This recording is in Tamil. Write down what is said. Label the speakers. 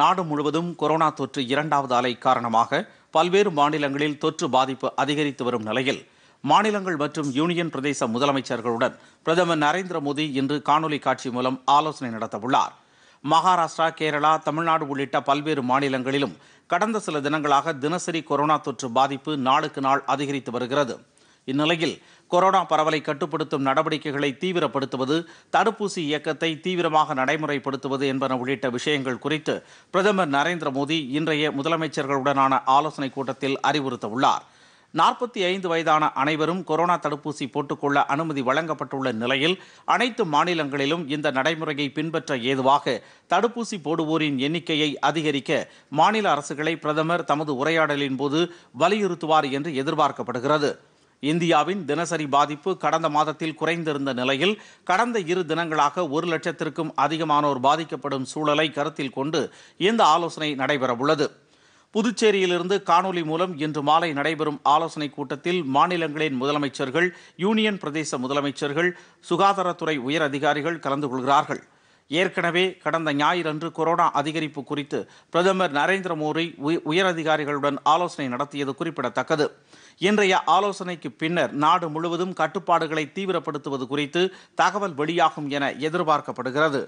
Speaker 1: நாடு முழுவதும் கொரோனா தொற்று இரண்டாவது அலை காரணமாக பல்வேறு மாநிலங்களில் தொற்று பாதிப்பு அதிகரித்து வரும் நிலையில் மாநிலங்கள் மற்றும் யூனியன் பிரதேச முதலமைச்சர்களுடன் பிரதமர் நரேந்திர மோடி இன்று காணொலி காட்சி மூலம் ஆலோசனை நடத்தவுள்ளார் மகாராஷ்டிரா கேரளா தமிழ்நாடு உள்ளிட்ட பல்வேறு மாநிலங்களிலும் கடந்த சில தினங்களாக தினசரி கொரோனா தொற்று பாதிப்பு நாளுக்கு நாள் அதிகரித்து வருகிறது இந்நிலையில் கொரோனா பரவலை கட்டுப்படுத்தும் நடவடிக்கைகளை தீவிரப்படுத்துவது தடுப்பூசி இயக்கத்தை தீவிரமாக நடைமுறைப்படுத்துவது என்பன உள்ளிட்ட விஷயங்கள் குறித்து பிரதமர் நரேந்திர மோடி இன்றைய முதலமைச்சர்களுடனான ஆலோசனைக் கூட்டத்தில் அறிவுறுத்தவுள்ளார் நாற்பத்தி ஐந்து வயதான அனைவரும் கொரோனா தடுப்பூசி போட்டுக்கொள்ள அனுமதி வழங்கப்பட்டுள்ள நிலையில் அனைத்து மாநிலங்களிலும் இந்த நடைமுறையை பின்பற்ற ஏதுவாக தடுப்பூசி போடுவோரின் எண்ணிக்கையை அதிகரிக்க மாநில அரசுகளை பிரதமர் தமது உரையாடலின் போது வலியுறுத்துவார் என்று எதிர்பார்க்கப்படுகிறது இந்தியாவின் தினசரி பாதிப்பு கடந்த மாதத்தில் குறைந்திருந்த நிலையில் கடந்த இரு தினங்களாக ஒரு லட்சத்திற்கும் அதிகமானோர் பாதிக்கப்படும் சூழலை கருத்தில் கொண்டு இந்த ஆலோசனை நடைபெறவுள்ளது புதுச்சேரியிலிருந்து காணொலி மூலம் இன்று மாலை நடைபெறும் ஆலோசனைக் கூட்டத்தில் மாநிலங்களின் முதலமைச்சர்கள் யூனியன் பிரதேச முதலமைச்சர்கள் சுகாதாரத்துறை உயர் அதிகாரிகள் கலந்து கொள்கிறார்கள் ஏற்கனவே கடந்த ஞாயிறன்று கொரோனா அதிகரிப்பு குறித்து பிரதமர் நரேந்திர மோடி உயரதிகாரிகளுடன் ஆலோசனை நடத்தியது குறிப்பிடத்தக்கது இன்றைய ஆலோசனைக்கு பின்னர் நாடு முழுவதும் கட்டுப்பாடுகளை தீவிரப்படுத்துவது குறித்து தகவல் வெளியாகும் என எதிர்பார்க்கப்படுகிறது